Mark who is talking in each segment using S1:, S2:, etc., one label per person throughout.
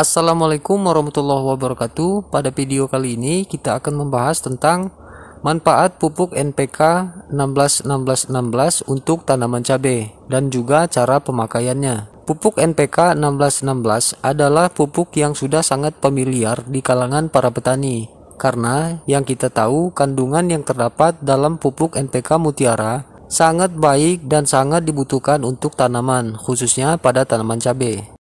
S1: Assalamualaikum warahmatullahi wabarakatuh. Pada video kali ini kita akan membahas tentang manfaat pupuk NPK 16-16-16 untuk tanaman cabai dan juga cara pemakaiannya. Pupuk NPK 16-16 adalah pupuk yang sudah sangat familiar di kalangan para petani karena yang kita tahu kandungan yang terdapat dalam pupuk NPK mutiara sangat baik dan sangat dibutuhkan untuk tanaman khususnya pada tanaman cabai.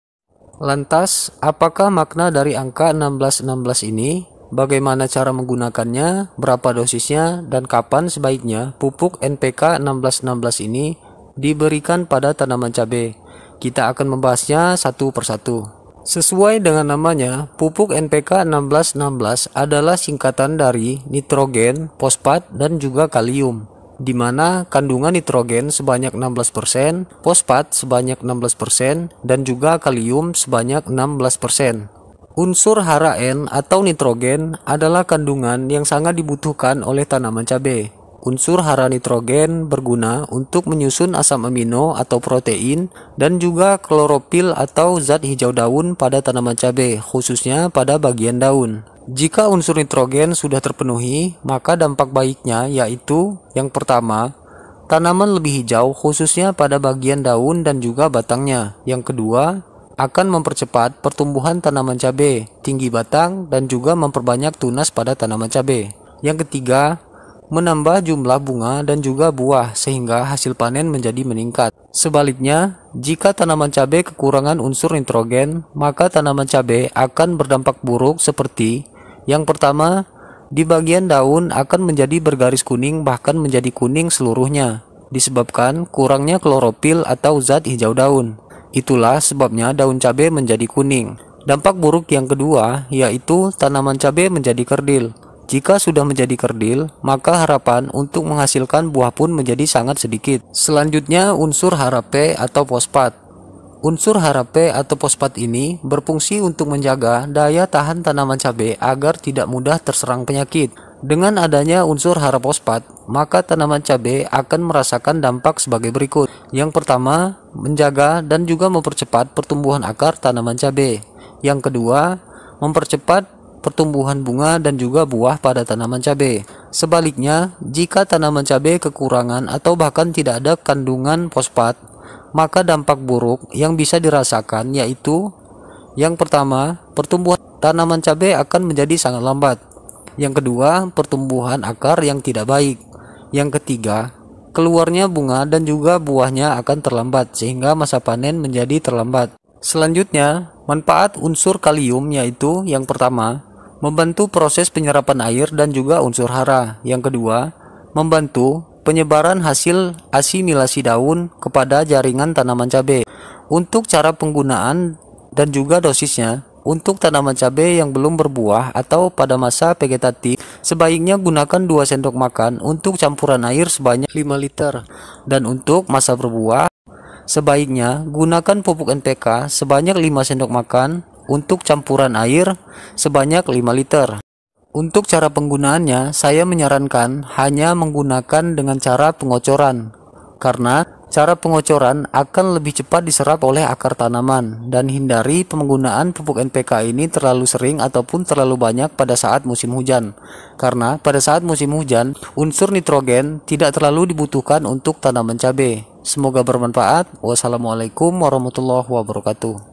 S1: Lantas, apakah makna dari angka 1616 ini? Bagaimana cara menggunakannya, berapa dosisnya, dan kapan sebaiknya pupuk NPK 1616 ini diberikan pada tanaman cabai? Kita akan membahasnya satu persatu. Sesuai dengan namanya, pupuk NPK 1616 adalah singkatan dari nitrogen, fosfat, dan juga kalium di mana kandungan nitrogen sebanyak 16%, fosfat sebanyak 16%, dan juga kalium sebanyak 16%. Unsur hara N atau nitrogen adalah kandungan yang sangat dibutuhkan oleh tanaman cabai. Unsur hara nitrogen berguna untuk menyusun asam amino atau protein dan juga klorofil atau zat hijau daun pada tanaman cabai, khususnya pada bagian daun. Jika unsur nitrogen sudah terpenuhi, maka dampak baiknya yaitu yang pertama, tanaman lebih hijau khususnya pada bagian daun dan juga batangnya. Yang kedua, akan mempercepat pertumbuhan tanaman cabai, tinggi batang, dan juga memperbanyak tunas pada tanaman cabai. Yang ketiga, menambah jumlah bunga dan juga buah sehingga hasil panen menjadi meningkat. Sebaliknya, jika tanaman cabai kekurangan unsur nitrogen, maka tanaman cabai akan berdampak buruk seperti yang pertama, di bagian daun akan menjadi bergaris kuning bahkan menjadi kuning seluruhnya disebabkan kurangnya klorofil atau zat hijau daun. Itulah sebabnya daun cabai menjadi kuning. Dampak buruk yang kedua yaitu tanaman cabai menjadi kerdil. Jika sudah menjadi kerdil, maka harapan untuk menghasilkan buah pun menjadi sangat sedikit. Selanjutnya unsur harape atau fosfat. Unsur harape atau fosfat ini berfungsi untuk menjaga daya tahan tanaman cabai agar tidak mudah terserang penyakit. Dengan adanya unsur hara fosfat, maka tanaman cabai akan merasakan dampak sebagai berikut. Yang pertama, menjaga dan juga mempercepat pertumbuhan akar tanaman cabai. Yang kedua, mempercepat pertumbuhan bunga dan juga buah pada tanaman cabai. Sebaliknya, jika tanaman cabai kekurangan atau bahkan tidak ada kandungan fosfat, maka dampak buruk yang bisa dirasakan yaitu yang pertama, pertumbuhan tanaman cabai akan menjadi sangat lambat. Yang kedua, pertumbuhan akar yang tidak baik. Yang ketiga, keluarnya bunga dan juga buahnya akan terlambat sehingga masa panen menjadi terlambat. Selanjutnya, manfaat unsur kalium yaitu yang pertama, membantu proses penyerapan air dan juga unsur hara. Yang kedua, membantu penyebaran hasil asimilasi daun kepada jaringan tanaman cabai. Untuk cara penggunaan dan juga dosisnya, untuk tanaman cabai yang belum berbuah atau pada masa vegetatif, sebaiknya gunakan 2 sendok makan untuk campuran air sebanyak 5 liter. Dan untuk masa berbuah, sebaiknya gunakan pupuk NPK sebanyak 5 sendok makan untuk campuran air sebanyak 5 liter. Untuk cara penggunaannya, saya menyarankan hanya menggunakan dengan cara pengocoran, karena cara pengocoran akan lebih cepat diserap oleh akar tanaman dan hindari penggunaan pupuk NPK ini terlalu sering ataupun terlalu banyak pada saat musim hujan. Karena pada saat musim hujan, unsur nitrogen tidak terlalu dibutuhkan untuk tanaman cabai. Semoga bermanfaat. Wassalamualaikum warahmatullahi wabarakatuh.